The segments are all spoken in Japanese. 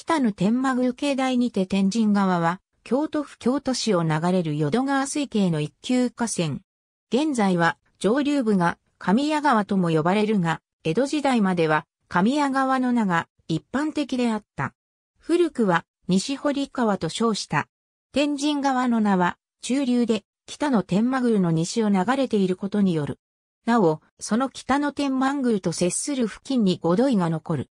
北野天満宮境内にて天神川は、京都府京都市を流れる淀川水系の一級河川。現在は上流部が神谷川とも呼ばれるが、江戸時代までは神谷川の名が一般的であった。古くは西堀川と称した。天神川の名は中流で北の天満宮の西を流れていることによる。なお、その北の天満宮と接する付近に五土井が残る。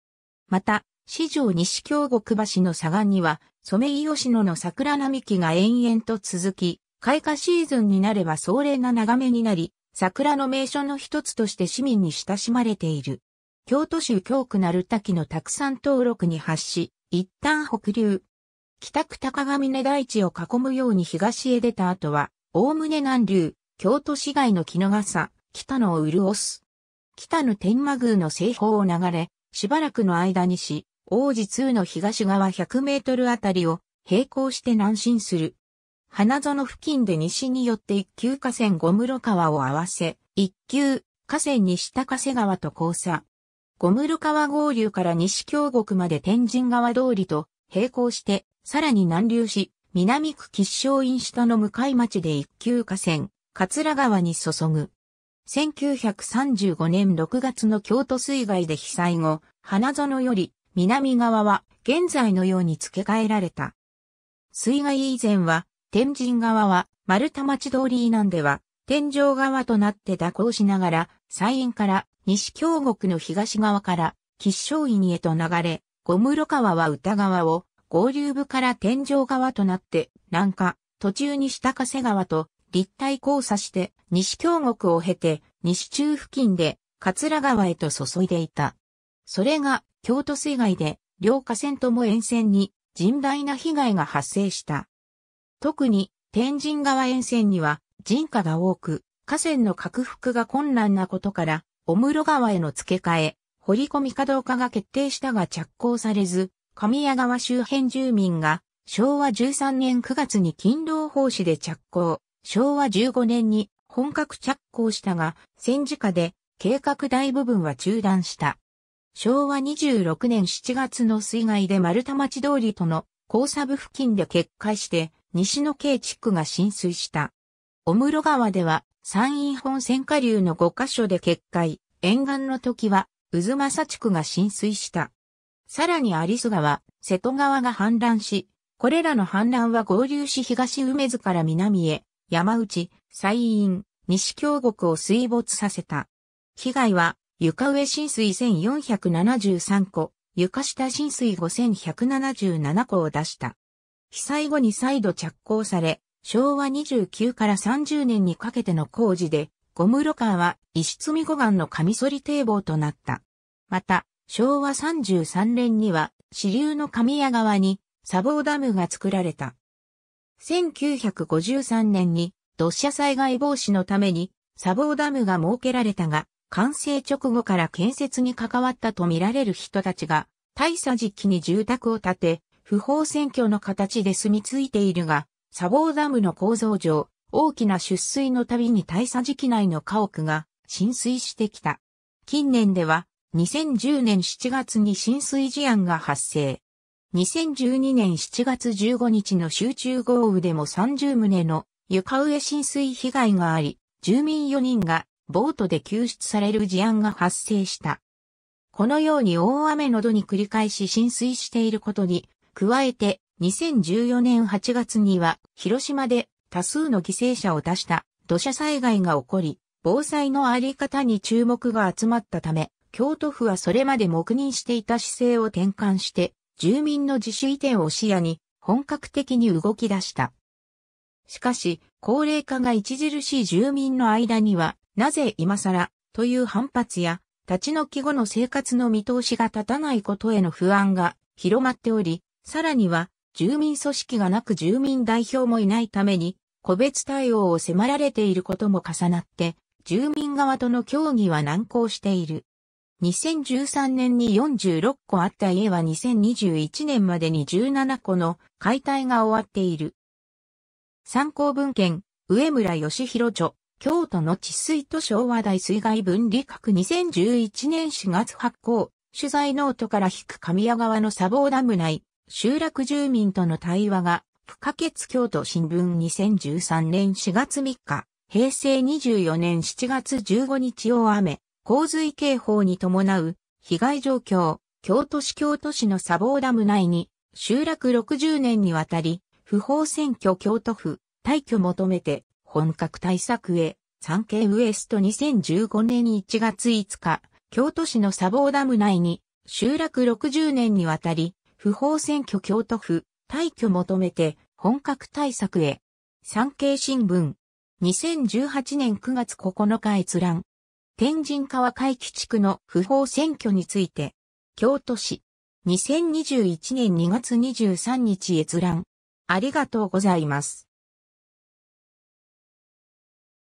また、四条西京極橋の左岸には、ソメイヨシノの桜並木が延々と続き、開花シーズンになれば壮麗な眺めになり、桜の名所の一つとして市民に親しまれている。京都市京区鳴滝の沢山登録に発し、一旦北流。北区高上根大地を囲むように東へ出た後は、おおむね南流、京都市街の木の笠、北野を潤す。北野天満宮の西方を流れ、しばらくの間にし、王子2の東側100メートルあたりを並行して南進する。花園付近で西によって一級河川五室川を合わせ、一級河川西高瀬川と交差。五室川合流から西京国まで天神川通りと並行して、さらに南流し、南区吉祥院下の向かい町で一級河川、桂川に注ぐ。1935年6月の京都水害で被災後、花園より南側は現在のように付け替えられた。水害以前は、天神側は丸太町通り以南では、天井側となって蛇行しながら、山陰から西京極の東側から吉祥院へと流れ、五室川は歌川を合流部から天井側となって南下、途中に下加瀬川と立体交差して西京極を経て西中付近で桂川へと注いでいた。それが京都水害で両河川とも沿線に甚大な被害が発生した。特に天神川沿線には人家が多く、河川の拡幅が困難なことから、お室川への付け替え、掘り込みかどうかが決定したが着工されず、神谷川周辺住民が昭和13年9月に勤労奉仕で着工、昭和15年に本格着工したが、戦時下で計画大部分は中断した。昭和26年7月の水害で丸太町通りとの交差部付近で決壊して西の京地区が浸水した。小室川では山陰本線下流の5カ所で決壊、沿岸の時は渦正地区が浸水した。さらに有栖川、瀬戸川が氾濫し、これらの氾濫は合流し東梅津から南へ、山内、西陰、西京極を水没させた。被害は床上浸水1473個、床下浸水5177個を出した。被災後に再度着工され、昭和29から30年にかけての工事で、ゴムロカーは石積み護岸のカミソリ堤防となった。また、昭和33年には支流の神谷川に砂防ダムが作られた。1953年に土砂災害防止のために砂防ダムが設けられたが、完成直後から建設に関わったとみられる人たちが、大佐時期に住宅を建て、不法占拠の形で住み着いているが、砂防ダムの構造上、大きな出水のたびに大佐時期内の家屋が浸水してきた。近年では、2010年7月に浸水事案が発生。2012年7月15日の集中豪雨でも30棟の床上浸水被害があり、住民4人がボートで救出される事案が発生した。このように大雨の度に繰り返し浸水していることに、加えて2014年8月には広島で多数の犠牲者を出した土砂災害が起こり、防災のあり方に注目が集まったため、京都府はそれまで黙認していた姿勢を転換して、住民の自主移転を視野に本格的に動き出した。しかし、高齢化が著しい住民の間にはなぜ今更という反発や、立ち退き後の生活の見通しが立たないことへの不安が広まっており、さらには住民組織がなく住民代表もいないために、個別対応を迫られていることも重なって、住民側との協議は難航している。2013年に46個あった家は2021年までに17個の解体が終わっている。参考文献、上村義弘著。京都の治水と昭和大水害分離核2011年4月発行、取材ノートから引く神谷川の砂防ダム内、集落住民との対話が、不可欠京都新聞2013年4月3日、平成24年7月15日大雨、洪水警報に伴う、被害状況、京都市京都市の砂防ダム内に、集落60年にわたり、不法選挙京都府、退去求めて、本格対策へ、産経ウエスト2015年1月5日、京都市の砂防ダム内に、集落60年にわたり、不法選挙京都府、退去求めて、本格対策へ。産経新聞。2018年9月9日閲覧。天神川海域地区の不法選挙について。京都市。2021年2月23日閲覧。ありがとうございます。